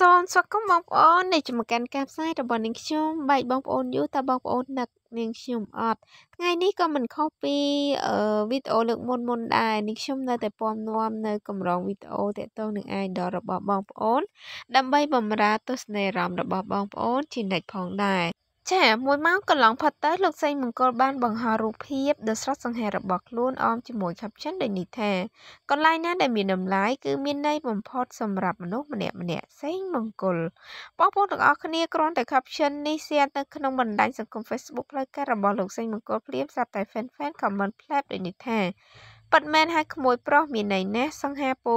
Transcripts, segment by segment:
សូមស្វាគមន៍បងប្អូននៃជំកានការផ្សាយរបស់នាងខ្ញុំបែកបងប្អូនយូតើបងប្អូននឹកនាងខ្ញុំអត់ថ្ងៃនេះក៏មិនខុសពីវីដេអូលើកមុនមុនដែរនាងខ្ញុំនៅតែពំនាំនៅកម្រងវីដេអូតាក់ទងនឹង idol របស់បងប្អូន ដើម្បីបំរើទស្សនារម្មណ៍របស់បងប្អូនជានិច្ចផងដែរចាមួយម៉ោងកន្លងផុតទៅលោកសេងមង្គលបានបង្ហោះរូបភាពដ៏ស្រស់សង្ហេររបស់ខ្លួនអមជាមួយ caption ដូចនេះថាកន្លែងណាដែលមានតម្លៃគឺមានន័យបំផុតសម្រាប់មនុស្សម្នាក់ម្នាក់សេងមង្គលបងប្អូនទាំងអស់គ្នាគ្រាន់តែ caption នេះ share ទៅក្នុងបណ្ដាញសង្គម Facebook ផ្លូវការរបស់លោកសេងមង្គលភ្លាមស្រាប់តែ fan fan comment ផ្លែបដូចនេះថាប៉ិតមែនហើយក្មួយប្រុសមានន័យណាស់សង្ហាពូ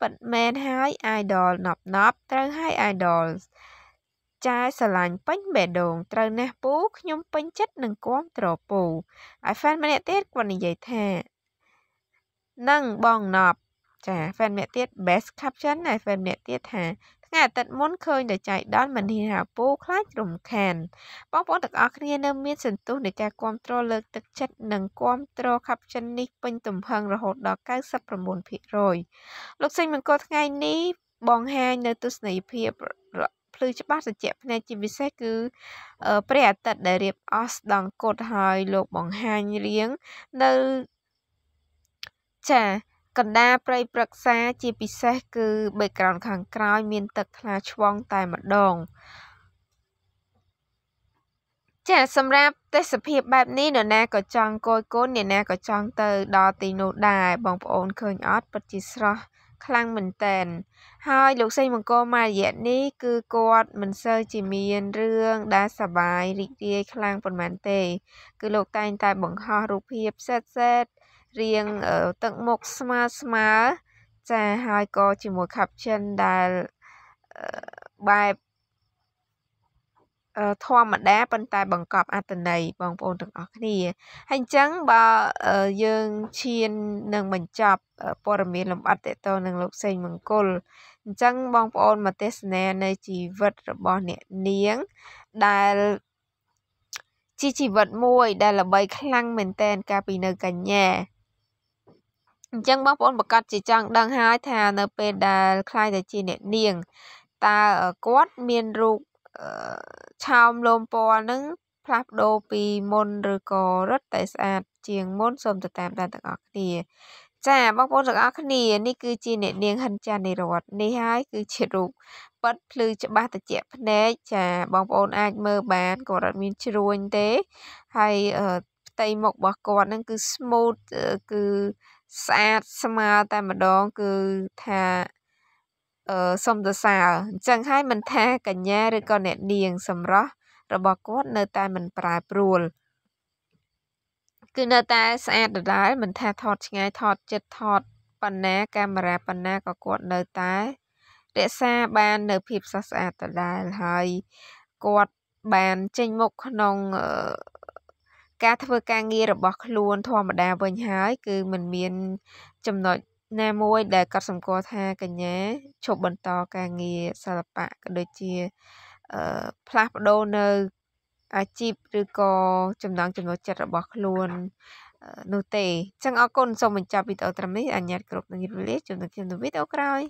ប៉ិតមែនហើយ idol ណប់ណប់ត្រូវហើយ idols ចាយស្រឡាញ់ពេញបេះដូងត្រូវណាស់ពូខ្ញុំពេញចិត្តនឹងគាំទ្រពូហើយហ្វេនម្នាក់ទៀតគាត់និយាយថានឹងបងណប់ចាហ្វេនម្នាក់ទៀត best caption ហើយហ្វេនម្នាក់ទៀតថាថ្ងៃអាទិត្យមុនឃើញតែចៃដន្យមិនហ៊ានហៅពូខ្លាចរំខានបងប្អូនទាំងអស់គ្នានៅមាន សន្ទុះនៃការគ្រប់គ្រងលើកទឹកចិត្តនិងគ្រប់គ្រង caption នេះពេញទំហឹងរហូតដល់99%លោកសេងមង្គលថ្ងៃនេះបង្ហាញនៅទស្សនីយភាពភ្លឺច្បាស់ត្រជាក់ភ្នែកជាពិសេសគឺព្រះអាទិត្យដែលរៀបអស្ដង់គតហើយលោកបង្ហាញរៀងនៅចាកណ្ដាលព្រៃព្រឹក្សាជាពិសេសគឺ background ខាងក្រោយមានទឹកថ្លាឆ្វងតែម្ដងចាសម្រាប់ទេសភាពបែបនេះនរណាក៏ចង់គយគន់អ្នកណាក៏ចង់ទៅដល់ទីនោះដែរបងប្អូនឃើញអត់ពិតជាស្រស់ខ្លាំងមែនតែនហើយលោកសេងមង្គលមករយៈនេះគឺគាត់មិនសូវជាមានរឿងដែលសបាយរីករាយខ្លាំងប៉ុន្មានទេ គឺលោកតែងតែបង្ហោះរូបភាពសេតសេតរៀងទឹកមុខស្មើស្មើចាហើយក៏ជាមួយ caption ដែលបែបធម្មតាប៉ុន្តែបង្កប់អត្តន័យបងប្អូនទាំងអស់គ្នាហើយអញ្ចឹងបើយើងឈាននឹងបញ្ចប់ព័ត៌មានលម្អិតតទៅនឹងលោក សេងមង្គលអញ្ចឹងបងប្អូនមកទេសនានៅជីវិតរបស់អ្នកនាងដែលជាជីវិតមួយ ដែលល្បី ខ្លាំងមែនទែន កាលពីនៅកញ្ញាអញ្ចឹងបងប្អូនប្រកាសជាចង់ដឹងហើយថានៅពេលដែលខ្លាយទៅជាអ្នកនាងតើគាត់មានរូបឆោមលោមពណ៌នឹងផ្លាស់ប្ដូរពីមុនឬក៏រត់តែស្អាត ជាងមុនសូមទៅតាមតាមទាំងអស់គ្នាចាបងប្អូនទាំងអស់គ្នានេះគឺជាអ្នកនាងហិនចានិរតនេះហើយគឺជារូបប៉ិតភ្លឺច្បាស់ត្រជាក់ភ្នែកចាបងប្អូនអាចមើលបានក៏រត់មានជ្រួញទេហើយផ្ទៃមុខរបស់គាត់នឹងគឺ smooth គឺស្អាតស្មើតែម្ដង គឺថាអឺសុំទសើរអញ្ចឹងហើយមិនថាកញ្ញាឬក៏អ្នកនាងសម្រស់របស់គាត់នៅតែមិនប្រែប្រួល គឺនៅតែស្អាតដដែល មិនថាថតឆ្ងាយថតចិត្តថតប៉ុណ្ណាកាមេរ៉ាប៉ុណ្ណាក៏គាត់នៅតែរក្សាបាននៅភាពស្អាតដដែលហើយគាត់បានចេញមុខក្នុងការធ្វើការងាររបស់ខ្លួនធម្មតាវិញហើយ គឺมันមានចំណុចណាមួយដែលកត់សម្គាល់ថាកញ្ញាឈប់បន្តការងារសិល្បៈក៏ដូចជាអឺផ្លាស់ប្ដូរនៅអាជីពឬក៏ចំណងចំណុចចិត្តរបស់ខ្លួននោះទេអញ្ចឹងអរគុណសូមបញ្ចប់វីដេអូត្រឹមនេះអញ្ញាតគ្រប់នឹងរីករាយជួបនឹងខ្ញុំនៅវីដេអូក្រោយ